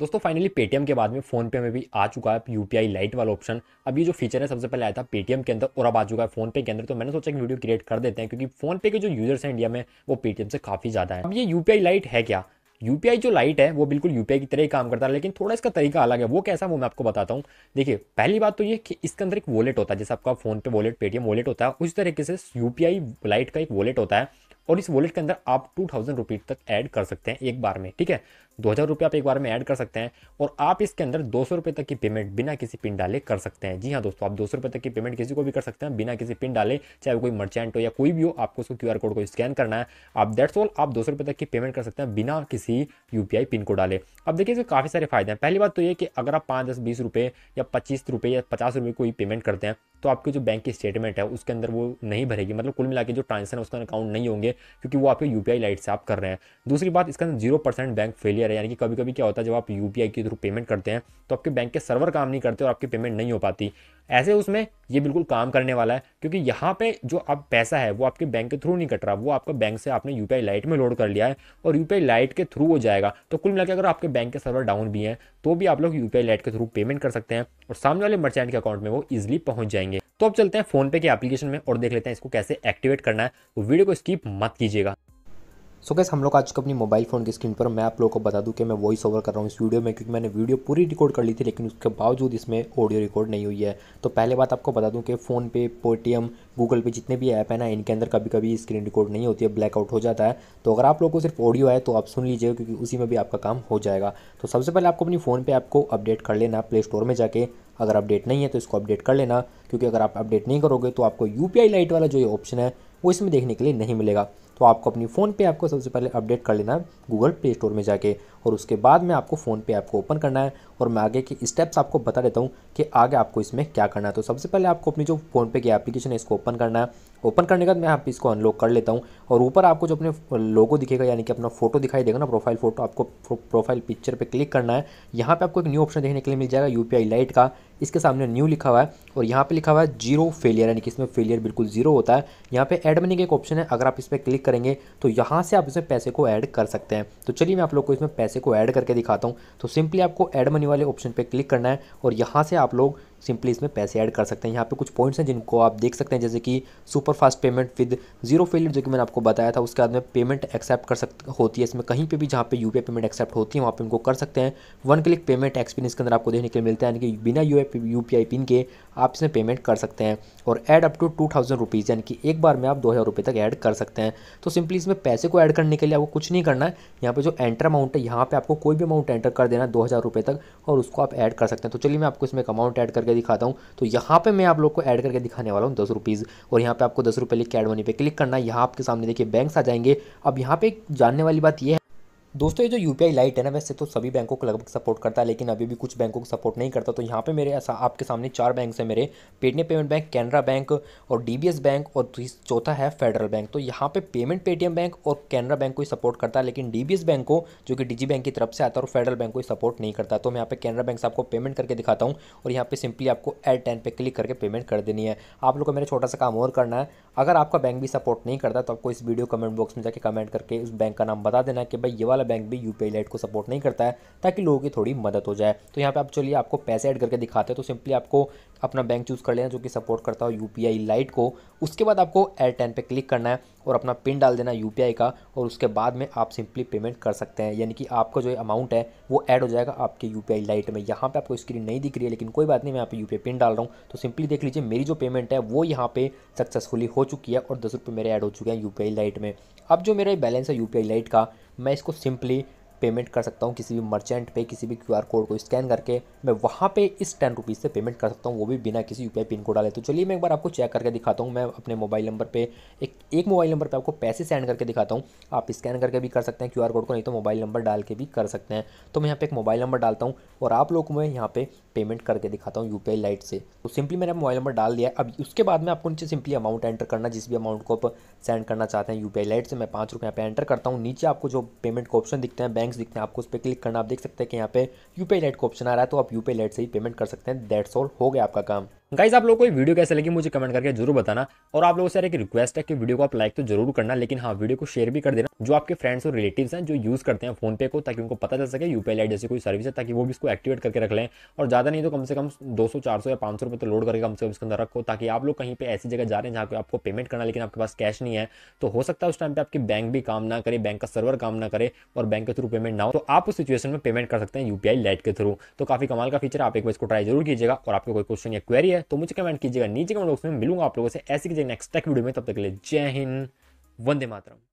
दोस्तों finally Paytm के बाद में फोन पे में भी आ चुका है यू पी लाइट वाला ऑप्शन अब ये जो फीचर है सबसे पहले आया था पेटीएम के अंदर और अब आ चुका है फोन पे के अंदर तो मैंने सोचा कि वीडियो क्रिएट कर देते हैं क्योंकि फोन पे के जो यूजर्स हैं इंडिया में वो पेटीएम से काफी ज्यादा है अब ये यू लाइट है क्या यूपीआई जो लाइट है वो बिल्कुल यूपीआई की तरह ही काम करता है लेकिन थोड़ा इसका तरीका अलग है वो कैसा वो मैं आपको बताता हूँ देखिए पहली बात तो ये कि इसके अंदर एक वॉलेट होता है जैसे आपका फोन पे वॉलेट पेटीएम वॉलेट होता है उस तरीके से यूपीआई लाइट का एक वॉलेट होता है और इस वॉलेट के अंदर आप टू थाउजेंड रुपीज तक ऐड कर सकते हैं एक बार में ठीक है दो हज़ार रुपये आप एक बार में ऐड कर सकते हैं और आप इसके अंदर दो सौ रुपये तक की पेमेंट बिना किसी पिन डाले कर सकते हैं जी हाँ दोस्तों आप दो सौ रुपये तक की पेमेंट किसी को भी कर सकते हैं बिना किसी पिन डाले चाहे वो कोई मर्चेंट हो या कोई भी हो आपको उसको क्यू कोड को स्कैन करना है आप दैट्स ऑल आप दो सौ रुपये तक की पेमेंट कर सकते हैं बिना किसी यू पिन को डाले अब देखिए इसके काफ़ी सारे फायदे हैं पहली बात तो ये कि अगर आप पाँच दस बीस रुपये या पच्चीस रुपये या पचास रुपये कोई पेमेंट करते हैं तो आपकी जो बैंक की स्टेटमेंट है उसके अंदर वो नहीं भरेगी मतलब कुल मिला के जो ट्रांजेक्शन है उसका अकाउंट नहीं होंगे क्योंकि वो आपके यू लाइट से आप कर रहे हैं दूसरी बात इसके अंदर जीरो बैंक फेलियर वगैरह यानी कि कभी कभी क्या होता है जब आप यू के थ्रू पेमेंट करते हैं तो आपके बैंक के सर्वर काम नहीं करते और आपकी पेमेंट नहीं हो पाती ऐसे उसमें ये बिल्कुल काम करने वाला है क्योंकि यहाँ पे जो आप पैसा है वो आपके बैंक के थ्रू नहीं कट रहा वो आपका बैंक से आपने यू लाइट में लोड कर लिया है और यू लाइट के थ्रू हो जाएगा तो कुल मिलाकर अगर आपके बैंक के सर्वर डाउन भी हैं तो भी आप लोग यू लाइट के थ्रू पेमेंट कर सकते हैं और सामने वाले मर्चेंट के अकाउंट में वो ईजिली पहुँच जाएंगे तो अब चलते हैं फोनपे के एप्लीकेशन में और देख लेते हैं इसको कैसे एक्टिवेट करना है तो वीडियो को स्किप मत कीजिएगा सो गैस कैसे हम लोग आज अपनी मोबाइल फ़ोन की स्क्रीन पर मैं आप लोगों को बता दूं कि मैं वॉइस ओवर कर रहा हूँ इस वीडियो में क्योंकि मैंने वीडियो पूरी रिकॉर्ड कर ली थी लेकिन उसके बावजूद इसमें ऑडियो रिकॉर्ड नहीं हुई है तो पहले बात आपको बता दूं कि फ़ोन पे पेटीएम गूगल पे जितने भी ऐप है ना इनके अंदर कभी कभी स्क्रीन रिकॉर्ड नहीं होती है ब्लैकआउट हो जाता है तो अगर आप लोग को सिर्फ ऑडियो है तो आप सुन लीजिएगा क्योंकि उसी में भी आपका काम हो जाएगा तो सबसे पहले आपको अपनी फ़ोन पर आपको अपडेट कर लेना प्ले स्टोर में जाके अगर अपडेट नहीं है तो इसको अपडेट कर लेना क्योंकि अगर आप अपडेट नहीं करोगे तो आपको यू लाइट वाला जो ये ऑप्शन है वो इसमें देखने के लिए नहीं मिलेगा तो आपको अपनी फ़ोन पे को सबसे पहले अपडेट कर लेना है गूगल प्ले स्टोर में जाके और उसके बाद में आपको फ़ोन पे ऐप को ओपन करना है और मैं आगे के स्टेप्स आपको बता देता हूँ कि आगे आपको इसमें क्या करना है तो सबसे पहले आपको अपनी जो फ़ोनपे की एप्लीकेशन है इसको ओपन करना है ओपन करने के बाद मैं आप इसको अनलॉक कर लेता हूँ और ऊपर आपको जो अपने लोगो दिखेगा यानी कि अपना फोटो दिखाई देगा ना प्रोफाइल फोटो आपको प्रोफाइल पिक्चर पर क्लिक करना है यहाँ पर आपको एक न्यू ऑप्शन देखने के लिए मिल जाएगा यूपीआई लाइट का इसके सामने न्यू लिखा हुआ है और यहाँ पर लिखा हुआ है जीरो फेलियर यानी कि इसमें फेलियर बिल्कुल जीरो होता है यहाँ पर एड मनी का एक ऑप्शन है अगर आप इस पर क्लिक करेंगे तो यहाँ से आप इसमें पैसे को ऐड कर सकते हैं तो चलिए मैं आप लोग को इसमें पैसे को ऐड करके दिखाता हूँ तो सिंपली आपको एड मनी वाले ऑप्शन पर क्लिक करना है और यहाँ से आप लोग सिंपली इसमें पैसे ऐड कर सकते हैं यहाँ पे कुछ पॉइंट्स हैं जिनको आप देख सकते हैं जैसे कि super fast payment with zero failure जो कि मैंने आपको बताया था उसके बाद में पेमेंट एक्सेप्ट कर सक होती है इसमें कहीं पे भी जहाँ पे यूपीआई पेमेंट एक्सेप्ट होती है वहाँ पे उनको कर सकते हैं वन क्लिक पेमेंट एक्सपीरियंस के अंदर आपको देखने के लिए मिलता है यानी कि बिना यू पी पिन के आप इसमें पेमेंट कर सकते हैं और add up to two thousand rupees यानी कि एक बार में आप दो हज़ार रुपये तक ऐड कर सकते हैं तो सिंपली इसमें पैसे को ऐड करने के लिए आपको कुछ नहीं करना है यहाँ पर जो एंटर अमाउंट है यहाँ पर आपको कोई भी अमाउंट एंटर कर देना है दो हज़ार रुपये तक और उसको आप ऐड कर सकते हैं तो चलिए मैं आपको इसमें एक अमाउंट ऐड करके करके दिखाता हूँ तो यहाँ पे मैं आप लोग को ऐड करके दिखाने वाला हूँ दस रुपीज़ और यहाँ पे आपको दस रुपये लिख के एड मनी पे क्लिक करना है यहाँ आपके सामने देखिए बैंक्स आ जाएंगे अब यहाँ पे जानने वाली बात यह दोस्तों ये जो यू पी लाइट है ना वैसे तो सभी बैंकों को लगभग सपोर्ट करता है लेकिन अभी भी कुछ बैंकों को सपोर्ट नहीं करता तो यहाँ पे मेरे ऐसा आपके सामने चार बैंक है मेरे Paytm payment bank Canara bank और डी बैंक और चौथा है फेडरल बैंक तो यहाँ पे पेमेंट पेटीएम बैंक और कैनरा बैंक को ही सपोर्ट करता है लेकिन डी बैंक को जो कि डिजी बैंक की तरफ से आता है और फेडरल बैंक को ही सपोर्ट नहीं करता तो मैं यहाँ पे कैनरा बैंक से आपको पेमेंट करके दिखाता हूँ और यहाँ पर सिंपली आपको एड टेन पे क्लिक करके पेमेंट कर देनी है आप लोग को मेरा छोटा सा काम और करना है अगर आपका बैंक भी सपोर्ट नहीं करता तो आपको इस वीडियो कमेंट बॉक्स में जाकर कमेंट करके उस बैंक का नाम बता देना कि भाई ये वाला बैंक भी यू पी को सपोर्ट नहीं करता है ताकि लोगों की थोड़ी मदद हो जाए तो यहाँ पे आप चलिए आपको पैसे ऐड करके दिखाते हैं तो सिंपली आपको अपना बैंक चूज़ कर लेना जो कि सपोर्ट करता हो यू लाइट को उसके बाद आपको एड टेन पर क्लिक करना है और अपना पिन डाल देना यू का और उसके बाद में आप सिंपली पेमेंट कर सकते हैं यानी कि आपका जो अमाउंट है वो ऐड हो जाएगा आपके यू लाइट में यहाँ पर आपको स्क्रीन नहीं दिख रही है लेकिन कोई बात नहीं मैं आप पे यू पिन डाल रहा हूँ तो सिंपली देख लीजिए मेरी जो पेमेंट है वो यहाँ पे सक्सेसफुली हो चुकी है और दस रुपये मेरे ऐड हो चुके हैं यू लाइट में अब जो मेरा बैलेंस है यू पी लाइट का मैं इसको सिंपली पेमेंट कर सकता हूँ किसी भी मर्चेंट पे किसी भी क्यूआर कोड को स्कैन करके मैं वहाँ पे इस टेन रुपीज़ से पेमेंट कर सकता हूँ वो भी बिना किसी यू पिन कोड डाले तो चलिए मैं एक बार आपको चेक करके दिखाता हूँ मैं अपने मोबाइल नंबर पर एक एक मोबाइल नंबर पर आपको पैसे सेंड करके दिखाता हूँ आप स्कैन करके भी कर सकते हैं क्यू कोड को नहीं तो मोबाइल नंबर डाल के भी कर सकते हैं तो मैं यहाँ पर एक मोबाइल नंबर डालता हूँ और आप लोग मैं यहाँ पर पेमेंट करके दिखाता हूँ यू लाइट से तो सिंपली मैंने मोबाइल नंबर डाल दिया अब उसके बाद में आपको नीचे सिंपली अमाउंट एंटर करना जिस भी अमाउंट को आप सेंड करना चाहते हैं यू लाइट से मैं पाँच रुपये यहाँ एंटर करता हूँ नीचे आपको जो पेमेंट का ऑप्शन दिखते हैं बैंक बैंक दिखते हैं आपको उस पर क्लिक करना आप देख सकते हैं कि यहाँ पे यू पे का ऑप्शन आ रहा है तो आप यू पे से ही पेमेंट कर सकते हैं दैट्स ऑल हो गया आपका काम गाइज आप लोगों को वीडियो कैसे लगी मुझे कमेंट करके जरूर बताना और आप लोगों से एक रिक्वेस्ट है कि वीडियो को आप लाइक तो जरूर करना लेकिन हाँ वीडियो को शेयर भी कर देना जो आपके फ्रेंड्स और रिलेटिव्स हैं जो यूज़ करते हैं फोन पे को ताकि उनको पता चल सके यूपीआई आई जैसी कोई सर्विस है ताकि वो भी इसको एक्टिवेट करके रख लें और ज़्यादा नहीं तो कम से कम दो सौ चार सौ या पाँच सौ रुपये तो लोड करके कम से कम इसके अंदर रखो ताकि आप लोग कहीं पर ऐसी जगह जा रहे हैं जहाँ पर आपको पेमेंट करना लेकिन आपके पास कैश नहीं है तो हो सकता है उस टाइम पर आपकी बैंक भी काम ना करे बैंक का सर्वर काम ना करे और बैंक के थ्रू पेमेंट ना हो तो आप उस सिचुएशन में पेमेंट कर सकते हैं यूपीआई लाइट के थ्रू तो काफ़ी कमाल का फीचर आप एक बार इसको ट्राई जरूर कीजिएगा और आपको कोई क्वेश्चन या क्वेरी है है तो मुझे कमेंट कीजिएगा नीचे कमेंट बॉक्स में मिलूंगा आप लोगों से ऐसी कीजिए नेक्स्ट टेक वीडियो में तब तक के लिए जय हिंद वंदे मातरम